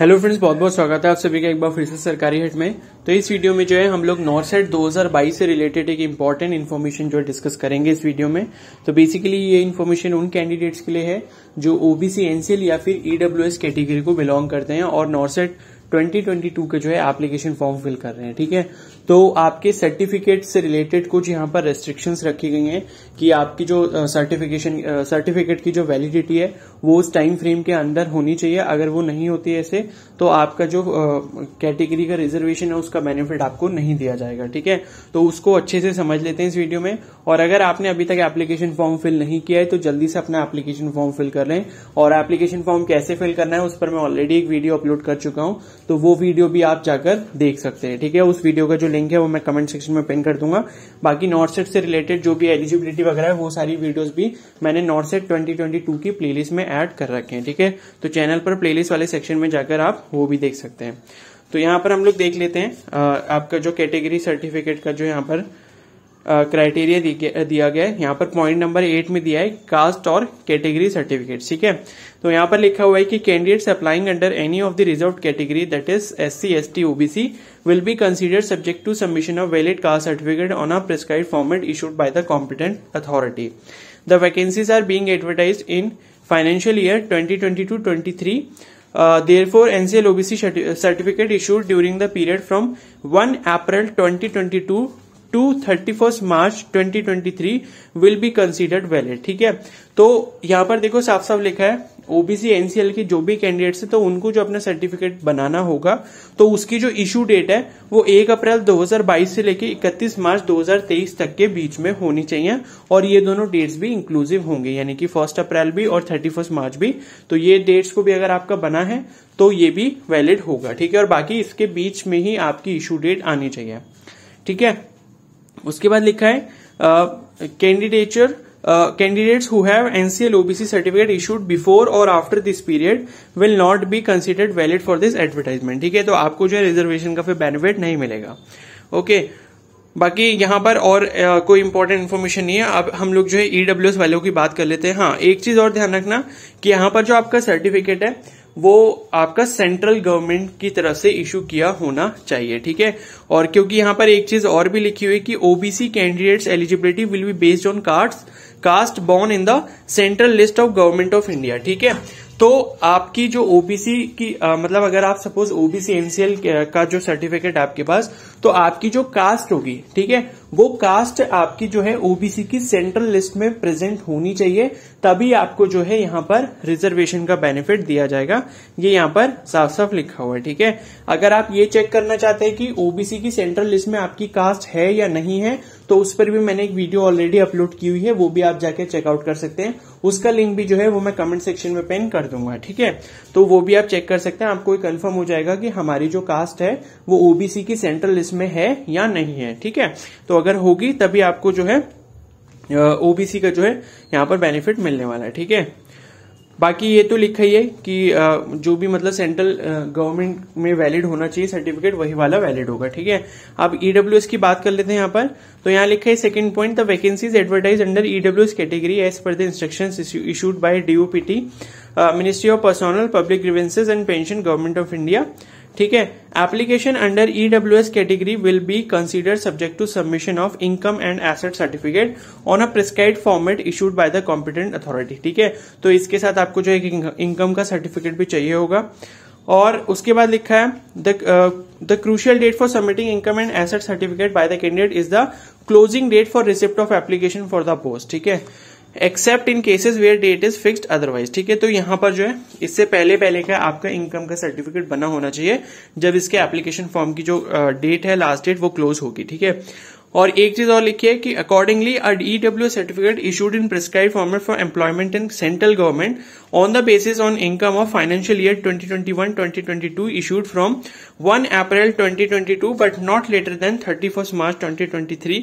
Hello friends बहुत बहुत स्वागत है आप सभी का एक बार फिर से सरकारी हट में तो इस वीडियो में जो है हम लोग नॉर्थ सेट 2022 से रिलेटेड एक इम्पॉर्टेंट इन्फॉर्मेशन जो है डिस्कस करेंगे इस वीडियो में तो बेसिकली ये इन्फॉर्मेशन उन कैंडिडेट्स के लिए है जो ओबीसी एनसीएल या फिर ईडब्ल्यूएस e कैटेगरी को बिलोंग करते हैं और नॉर्थ सेट 2022 के जो है एप्लीकेशन फॉर्म फिल कर रहे हैं ठीक है तो आपके सर्टिफिकेट से रिलेटेड कुछ यहाँ पर रेस्ट्रिक्शंस रखी गई हैं कि आपकी जो सर्टिफिकेशन सर्टिफिकेट की जो वैलिडिटी है वो उस टाइम फ्रेम के अंदर होनी चाहिए अगर वो नहीं होती ऐसे तो आपका जो कैटेगरी का रिजर्वेशन है उसका बेनिफिट आपको नहीं दिया जाएगा ठीक है तो उसको अच्छे से समझ लेते हैं इस वीडियो में और अगर आपने अभी तक एप्लीकेशन फॉर्म फिल नहीं किया है तो जल्दी से अपना एप्लीकेशन फॉर्म फिल कर लें और एप्लीकेशन फॉर्म कैसे फिल करना है उस पर मैं ऑलरेडी एक वीडियो अपलोड कर चुका हूं तो वो वीडियो भी आप जाकर देख सकते हैं ठीक है उस वीडियो का जो लिंक है वो मैं कमेंट सेक्शन में पिन कर दूंगा बाकी नॉर्थ सेट से रिलेटेड जो भी एलिजिबिलिटी वगैरह है वो सारी वीडियोस भी मैंने नॉर्थ सेट 2022 की प्लेलिस्ट में ऐड कर रखे हैं ठीक है तो चैनल पर प्ले वाले सेक्शन में जाकर आप वो भी देख सकते हैं तो यहाँ पर हम लोग देख लेते हैं आपका जो कैटेगरी सर्टिफिकेट का जो यहाँ पर क्राइटेरिया दिया गया है यहाँ पर पॉइंट नंबर एट में दिया है कास्ट और कैटेगरी सर्टिफिकेट ठीक है तो यहाँ पर लिखा हुआ है कि candidates applying under any of the reserve category that is S C S T OBC will be consider subject to submission of valid caste certificate on a prescribe format issued by the competent authority the vacancies are being advertise in financial year twenty twenty two twenty three Uh, therefore NCL OBC certificate issued during the period from 1 April 2022 to thirty first March twenty twenty three will be considered valid ठीक है तो यहां पर देखो साफ साफ लिखा है ओबीसी एनसीएल के जो भी कैंडिडेट्स है तो उनको जो अपना सर्टिफिकेट बनाना होगा तो उसकी जो इश्यू डेट है वो 1 अप्रैल 2022 से लेकर 31 मार्च 2023 तक के बीच में होनी चाहिए और ये दोनों डेट्स भी इंक्लूसिव होंगे यानी कि फर्स्ट अप्रैल भी और थर्टी मार्च भी तो ये डेट्स को भी अगर आपका बना है तो ये भी वैलिड होगा ठीक है और बाकी इसके बीच में ही आपकी इश्यू डेट आनी चाहिए ठीक है उसके बाद लिखा है candidate candidates who have NCL OBC certificate issued before और after this period will not be considered valid for this advertisement ठीक है तो आपको जो है रिजर्वेशन का फिर बेनिफिट नहीं मिलेगा ओके okay. बाकी यहाँ पर और आ, कोई इंपॉर्टेंट इन्फॉर्मेशन नहीं है अब हम लोग जो है ईडब्ल्यूएस e वालों की बात कर लेते हैं हाँ एक चीज और ध्यान रखना कि यहाँ पर जो आपका सर्टिफिकेट है वो आपका सेंट्रल गवर्नमेंट की तरफ से इशू किया होना चाहिए ठीक है और क्योंकि यहाँ पर एक चीज और भी लिखी हुई कि OBC candidates eligibility will be based on card caste borne in the central list of government of India ठीक है तो आपकी जो ओबीसी की आ, मतलब अगर आप सपोज ओबीसी एनसीएल का जो सर्टिफिकेट आपके पास तो आपकी जो कास्ट होगी ठीक है वो कास्ट आपकी जो है ओबीसी की सेंट्रल लिस्ट में प्रेजेंट होनी चाहिए तभी आपको जो है यहाँ पर रिजर्वेशन का बेनिफिट दिया जाएगा ये यहाँ पर साफ साफ लिखा हुआ है ठीक है अगर आप ये चेक करना चाहते हैं कि ओबीसी की सेंट्रल लिस्ट में आपकी कास्ट है या नहीं है तो उस पर भी मैंने एक वीडियो ऑलरेडी अपलोड की हुई है वो भी आप जाके चेकआउट कर सकते हैं उसका लिंक भी जो है वो मैं कमेंट सेक्शन में पेन कर दूंगा ठीक है तो वो भी आप चेक कर सकते हैं आपको कन्फर्म हो जाएगा कि हमारी जो कास्ट है वो ओबीसी की सेंट्रल लिस्ट इसमें है या नहीं है ठीक है तो अगर होगी तभी आपको जो है ओबीसी का जो है यहाँ पर बेनिफिट मिलने वाला है ठीक है बाकी ये तो लिखा ही है कि जो भी मतलब सेंट्रल गवर्नमेंट में वैलिड होना चाहिए सर्टिफिकेट वही वाला वैलिड होगा ठीक है अब ईडब्ल्यूएस e की बात कर लेते हैं यहाँ पर तो यहाँ लिखा है second point the vacancies advertise under EWS category as per the instruction issued by DOPT ministry of personnel public grievances and pension government of India ठीक है application under E W S category will be consider subject to submission of income and asset certificate on a prescribe format issued by the competent authority ठीक है तो इसके साथ आपको जो है इनकम का सर्टिफिकेट भी चाहिए होगा और उसके बाद लिखा है the crucial date for submitting income and asset certificate by the candidate is the closing date for receipt of application for the post ठीक है except in cases where date is fix otherwise ठीक है तो यहां पर जो है इससे पहले पहले का आपका इनकम का सर्टिफिकेट बना होना चाहिए जब इसके एप्लीकेशन फॉर्म की जो डेट है लास्ट डेट वो क्लोज होगी ठीक है और एक चीज और लिखी है कि accordingly EW certificate issued in prescribe format for employment in central government on the basis on income of financial year 2021-2022 issued from 1 April 2022 but not later than 31 March 2023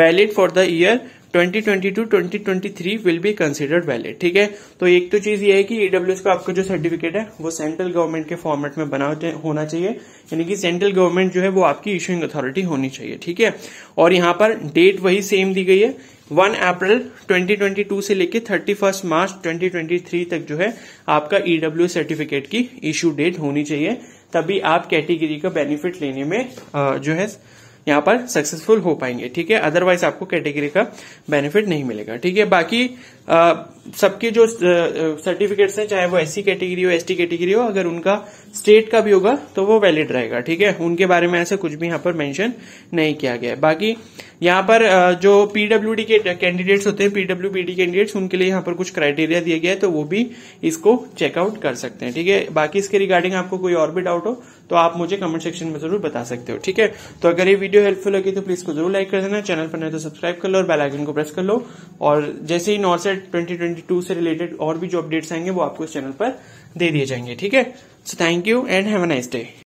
valid for the year 2022 2023 will be considered valid ठीक है तो एक तो चीज ये है कि EW e का आपका जो सर्टिफिकेट है वो सेंट्रल गवर्नमेंट के फॉर्मेट में बना होना चाहिए यानी कि सेंट्रल गवर्नमेंट जो है वो आपकी इशूइंग अथॉरिटी होनी चाहिए ठीक है और यहाँ पर डेट वही सेम दी गई है 1 अप्रैल 2022 से लेके 31 मार्च 2023 तक जो है आपका ईडब्ल्यू e सर्टिफिकेट की इश्यू डेट होनी चाहिए तभी आप कैटेगरी का बेनिफिट लेने में जो है यहाँ पर सक्सेसफुल हो पाएंगे ठीक है अदरवाइज आपको कैटेगरी का बेनिफिट नहीं मिलेगा ठीक है बाकी सबके जो सर्टिफिकेट्स हैं चाहे वो एससी कैटेगरी हो एसटी कैटेगरी हो अगर उनका स्टेट का भी होगा तो वो वैलिड रहेगा ठीक है उनके बारे में ऐसे कुछ भी यहाँ पर मैंशन नहीं किया गया बाकी यहाँ पर जो पीडब्ल्यू के कैंडिडेट्स होते हैं डी कैंडिडेट्स उनके लिए यहाँ पर कुछ क्राइटेरिया दिया गया है तो वो भी इसको चेकआउट कर सकते हैं ठीक है बाकी इसके रिगार्डिंग आपको कोई और भी डाउट हो तो आप मुझे कमेंट सेक्शन में जरूर बता सकते हो ठीक है तो अगर ये वीडियो हेल्पफुल लगी तो प्लीज को जरूर लाइक कर देना चैनल पर नहीं तो सब्सक्राइब कर लो और बेलाइकन को प्रेस कर लो और जैसे ही नॉर्थ सेट 2022 से रिलेटेड और भी जो अपडेट्स आएंगे वो आपको इस चैनल पर दे दिए जाएंगे ठीक है so thank you and have a nice day